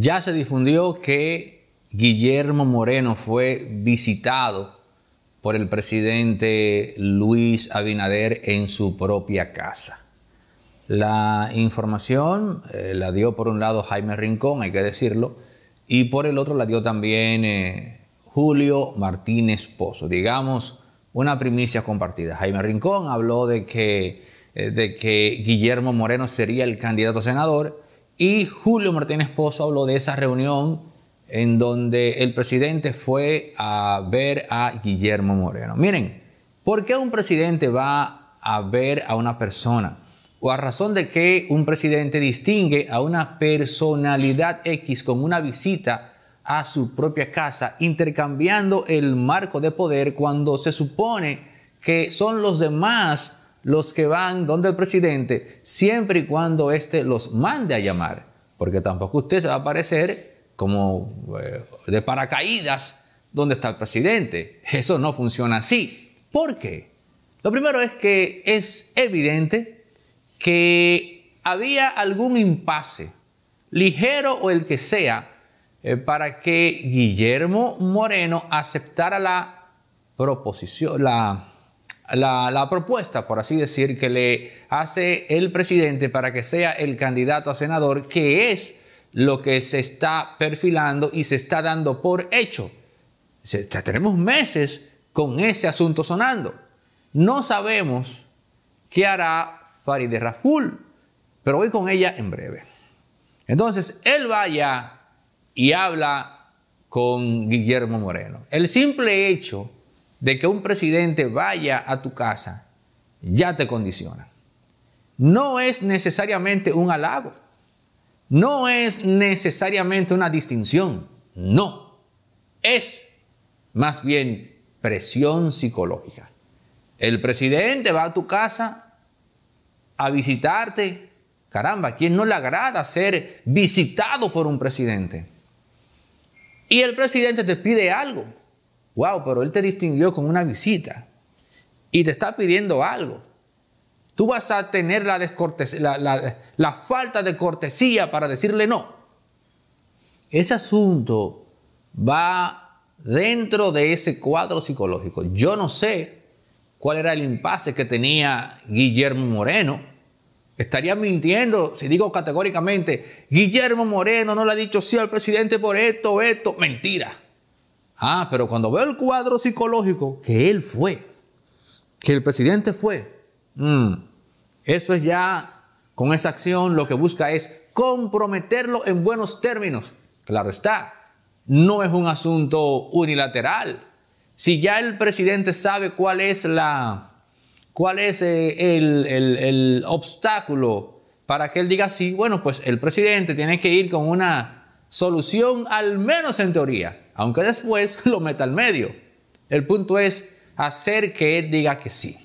Ya se difundió que Guillermo Moreno fue visitado por el presidente Luis Abinader en su propia casa. La información eh, la dio por un lado Jaime Rincón, hay que decirlo, y por el otro la dio también eh, Julio Martínez Pozo. Digamos, una primicia compartida. Jaime Rincón habló de que, eh, de que Guillermo Moreno sería el candidato a senador y Julio Martínez Pozo habló de esa reunión en donde el presidente fue a ver a Guillermo Moreno. Miren, ¿por qué un presidente va a ver a una persona? o a razón de que un presidente distingue a una personalidad X con una visita a su propia casa, intercambiando el marco de poder cuando se supone que son los demás los que van donde el presidente, siempre y cuando éste los mande a llamar, porque tampoco usted se va a aparecer como eh, de paracaídas donde está el presidente. Eso no funciona así. ¿Por qué? Lo primero es que es evidente que había algún impasse, ligero o el que sea, eh, para que Guillermo Moreno aceptara la proposición, la la, propuesta, por así decir, que le hace el presidente para que sea el candidato a senador, que es lo que se está perfilando y se está dando por hecho. ya tenemos meses con ese asunto sonando. No sabemos qué hará Farideh Raful, pero voy con ella en breve. Entonces, él vaya y habla con Guillermo Moreno. El simple hecho de que un presidente vaya a tu casa ya te condiciona. No es necesariamente un halago, no es necesariamente una distinción, no, es más bien presión psicológica. El presidente va a tu casa a visitarte. Caramba, quién no le agrada ser visitado por un presidente? Y el presidente te pide algo wow, pero él te distinguió con una visita y te está pidiendo algo. Tú vas a tener la, falta de cortesía para decirle no. Ese asunto va dentro de ese cuadro psicológico. Yo no sé cuál era el impasse que tenía Guillermo Moreno. Estaría mintiendo si digo categóricamente, Guillermo Moreno no le ha dicho sí al presidente por esto, esto. Mentira. Ah, pero cuando veo el cuadro psicológico que él fue, que el presidente fue, mm, eso es ya, con esa acción lo que busca es comprometerlo en buenos términos. Claro está, no es un asunto unilateral. Si ya el presidente sabe cuál es la, cuál es eh, el, el, obstáculo para que él diga sí, bueno, pues el presidente tiene que ir con una solución, al menos en teoría, aunque después lo meta al medio. El punto es hacer que él diga que sí.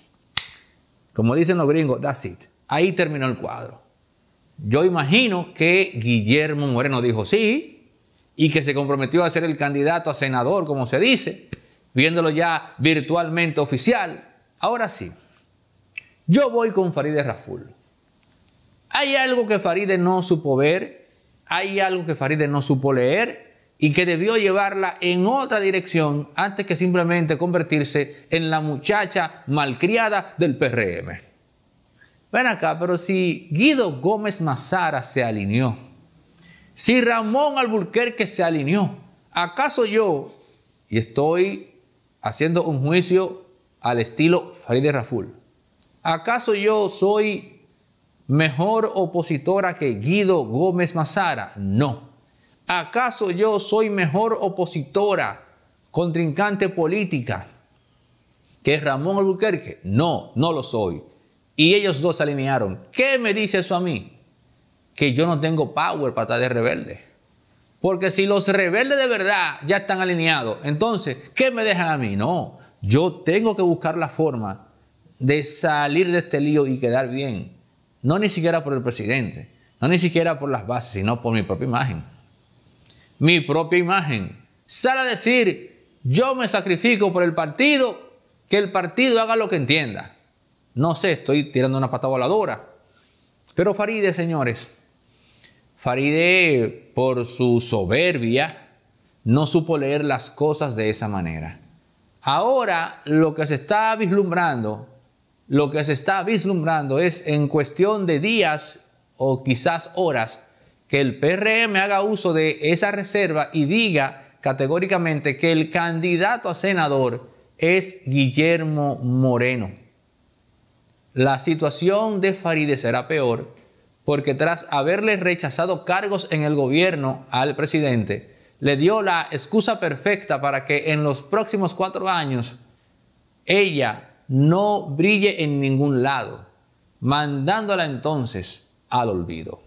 Como dicen los gringos, that's it. Ahí terminó el cuadro. Yo imagino que Guillermo Moreno dijo sí y que se comprometió a ser el candidato a senador, como se dice, viéndolo ya virtualmente oficial. Ahora sí, yo voy con Farideh Raful. Hay algo que Farideh no supo ver, hay algo que Farideh no supo leer y que debió llevarla en otra dirección antes que simplemente convertirse en la muchacha malcriada del PRM. Ven acá, pero si Guido Gómez Mazara se alineó, si Ramón Alburquerque se alineó, ¿acaso yo, y estoy haciendo un juicio al estilo Farideh Raful, ¿acaso yo soy mejor opositora que Guido Gómez Mazara? No. ¿Acaso yo soy mejor opositora, contrincante política que Ramón Albuquerque? No, no lo soy. Y ellos dos se alinearon. ¿Qué me dice eso a mí? Que yo no tengo power para estar de rebelde. Porque si los rebeldes de verdad ya están alineados, entonces, ¿qué me dejan a mí? No, yo tengo que buscar la forma de salir de este lío y quedar bien. No ni siquiera por el presidente, no ni siquiera por las bases, sino por mi propia imagen mi propia imagen. Sale a decir, yo me sacrifico por el partido, que el partido haga lo que entienda. No sé, estoy tirando una pata voladora. Pero Faride, señores, Faride, por su soberbia, no supo leer las cosas de esa manera. Ahora lo que se está vislumbrando, lo que se está vislumbrando es en cuestión de días o quizás horas, que el PRM haga uso de esa reserva y diga categóricamente que el candidato a senador es Guillermo Moreno. La situación de Faride será peor porque tras haberle rechazado cargos en el gobierno al presidente, le dio la excusa perfecta para que en los próximos cuatro años ella no brille en ningún lado, mandándola entonces al olvido.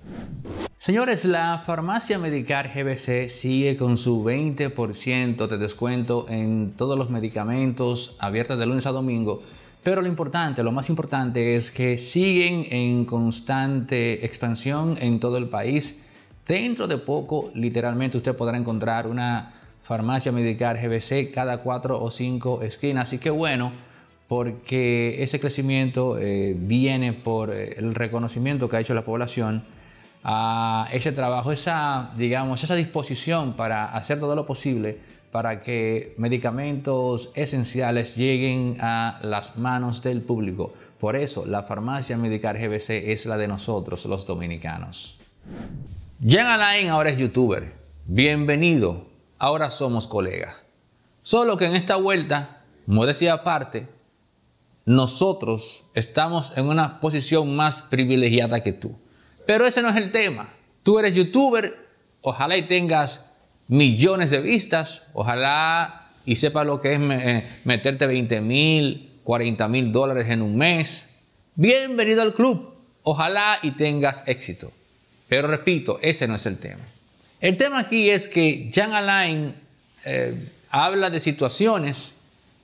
Señores, la farmacia Medicar GBC sigue con su 20% de descuento en todos los medicamentos abiertos de lunes a domingo, pero lo importante, lo más importante es que siguen en constante expansión en todo el país. Dentro de poco, literalmente, usted podrá encontrar una farmacia Medicar GBC cada cuatro o cinco esquinas. Así que bueno, porque ese crecimiento eh, viene por eh, el reconocimiento que ha hecho la población a ese trabajo, esa, digamos, esa disposición para hacer todo lo posible para que medicamentos esenciales lleguen a las manos del público. Por eso, la farmacia Medicar GBC es la de nosotros, los dominicanos. Jan Alain ahora es youtuber. Bienvenido. Ahora somos colegas. Solo que en esta vuelta, modestia aparte, nosotros estamos en una posición más privilegiada que tú. Pero ese no es el tema. Tú eres youtuber, ojalá y tengas millones de vistas, ojalá y sepas lo que es eh, meterte 20 mil, 40 mil dólares en un mes. Bienvenido al club, ojalá y tengas éxito. Pero repito, ese no es el tema. El tema aquí es que Jan Alain eh, habla de situaciones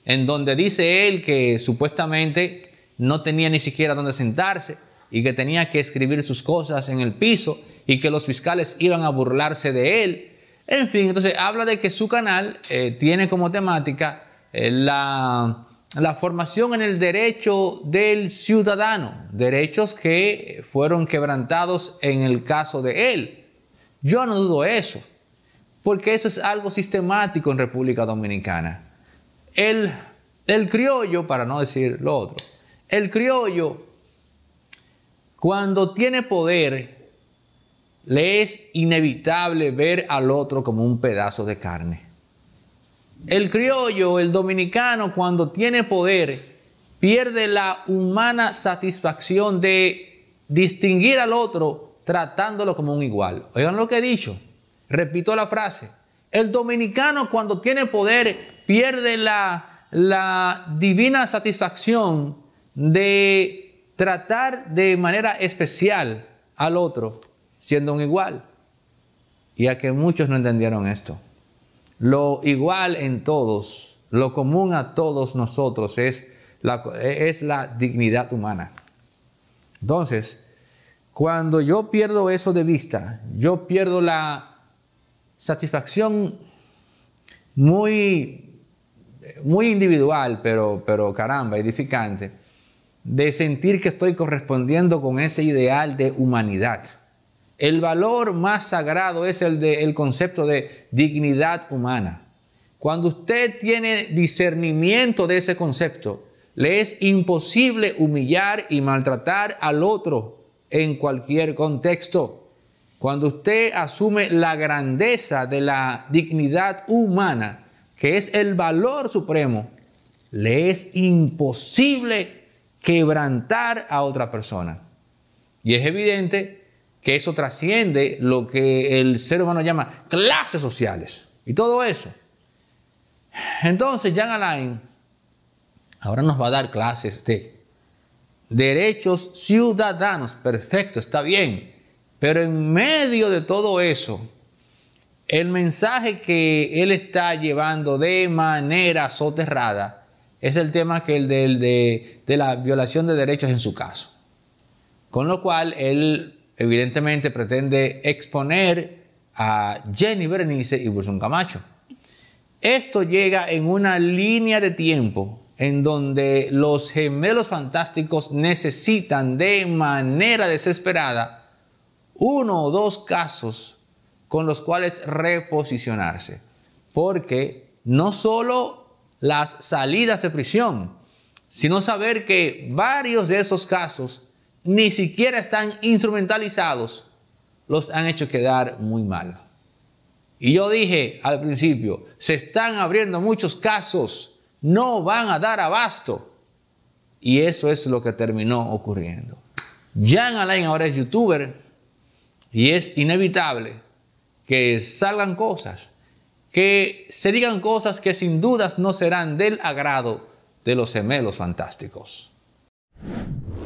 en donde dice él que supuestamente no tenía ni siquiera dónde sentarse, y que tenía que escribir sus cosas en el piso y que los fiscales iban a burlarse de él. En fin, entonces habla de que su canal eh, tiene como temática eh, la, formación en el derecho del ciudadano, derechos que fueron quebrantados en el caso de él. Yo no dudo eso, porque eso es algo sistemático en República Dominicana. El, el criollo, para no decir lo otro, el criollo cuando tiene poder, le es inevitable ver al otro como un pedazo de carne. El criollo, el dominicano, cuando tiene poder, pierde la humana satisfacción de distinguir al otro tratándolo como un igual. Oigan lo que he dicho. Repito la frase. El dominicano cuando tiene poder pierde la, la divina satisfacción de tratar de manera especial al otro, siendo un igual. ya que muchos no entendieron esto. Lo igual en todos, lo común a todos nosotros es la, es la dignidad humana. Entonces, cuando yo pierdo eso de vista, yo pierdo la satisfacción muy, muy individual, pero, pero caramba, edificante de sentir que estoy correspondiendo con ese ideal de humanidad. El valor más sagrado es el, de, concepto de dignidad humana. Cuando usted tiene discernimiento de ese concepto, le es imposible humillar y maltratar al otro en cualquier contexto. Cuando usted asume la grandeza de la dignidad humana, que es el valor supremo, le es imposible quebrantar a otra persona. Y es evidente que eso trasciende lo que el ser humano llama clases sociales y todo eso. Entonces, Jan Alain ahora nos va a dar clases de derechos ciudadanos. Perfecto, está bien. Pero en medio de todo eso, el mensaje que él está llevando de manera soterrada es el tema que el de, de la violación de derechos en su caso. Con lo cual, él evidentemente pretende exponer a Jenny Bernice y Wilson Camacho. Esto llega en una línea de tiempo en donde los gemelos fantásticos necesitan de manera desesperada uno o dos casos con los cuales reposicionarse. Porque no solo las salidas de prisión, sino saber que varios de esos casos ni siquiera están instrumentalizados, los han hecho quedar muy mal. Y yo dije al principio, se están abriendo muchos casos, no van a dar abasto. Y eso es lo que terminó ocurriendo. Jan Alain ahora es youtuber y es inevitable que salgan cosas que se digan cosas que sin dudas no serán del agrado de los gemelos fantásticos.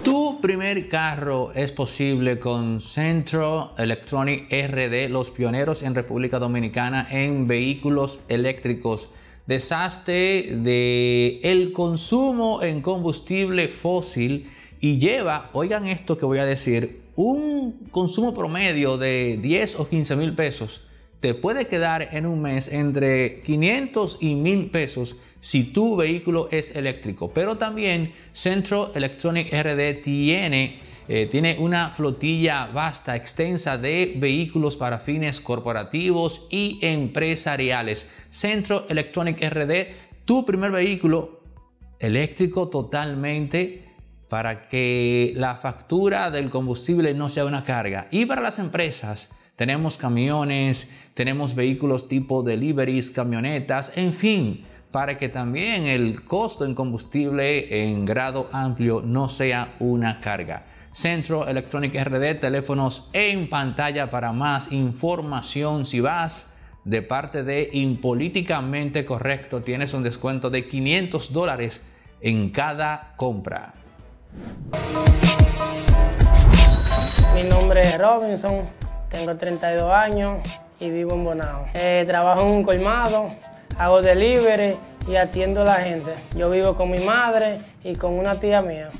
Tu primer carro es posible con Centro Electronic RD, los pioneros en República Dominicana en vehículos eléctricos. Desaste de el consumo en combustible fósil y lleva, oigan esto que voy a decir, un consumo promedio de 10 o 15 mil pesos puede quedar en un mes entre 500 y 1000 pesos si tu vehículo es eléctrico. Pero también Centro Electronic RD tiene, eh, tiene una flotilla vasta, extensa de vehículos para fines corporativos y empresariales. Centro Electronic RD, tu primer vehículo eléctrico totalmente para que la factura del combustible no sea una carga. Y para las empresas, tenemos camiones, tenemos vehículos tipo deliveries, camionetas, en fin, para que también el costo en combustible en grado amplio no sea una carga. Centro Electronic RD, teléfonos en pantalla para más información. Si vas de parte de Impolíticamente Correcto, tienes un descuento de 500 dólares en cada compra. Mi nombre es Robinson. Tengo 32 años y vivo en Bonao. Eh, trabajo en un colmado, hago delivery y atiendo a la gente. Yo vivo con mi madre y con una tía mía.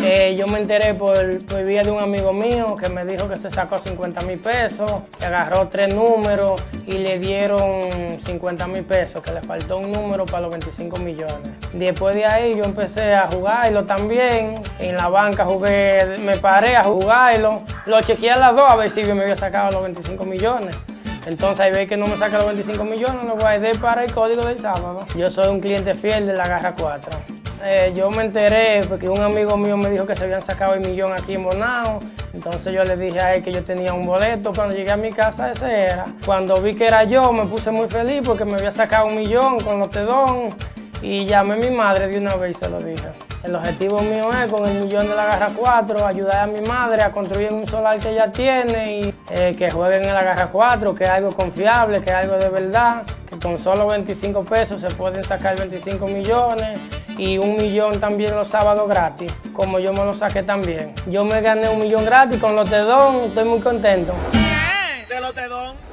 Eh, yo me enteré por, el vía de un amigo mío que me dijo que se sacó 50 mil pesos, que agarró tres números y le dieron 50 mil pesos, que le faltó un número para los 25 millones. Después de ahí yo empecé a jugarlo también. En la banca jugué, me paré a jugarlo. Lo chequeé a las dos a ver si yo me había sacado los 25 millones. Entonces ahí ve que no me saca los 25 millones, lo guardé para el código del sábado. Yo soy un cliente fiel de la Garra 4. Eh, yo me enteré porque un amigo mío me dijo que se habían sacado el millón aquí en Bonao. Entonces yo le dije a él que yo tenía un boleto. Cuando llegué a mi casa, ese era. Cuando vi que era yo, me puse muy feliz porque me había sacado un millón con los tedón. Y llamé a mi madre de una vez y se lo dije. El objetivo mío es, con el millón de la Garra 4, ayudar a mi madre a construir un solar que ella tiene y eh, que jueguen en la Garra 4, que es algo confiable, que es algo de verdad, que con solo 25 pesos se pueden sacar 25 millones y un millón también los sábados gratis, como yo me lo saqué también. Yo me gané un millón gratis con los estoy muy contento. ¿Qué? ¿De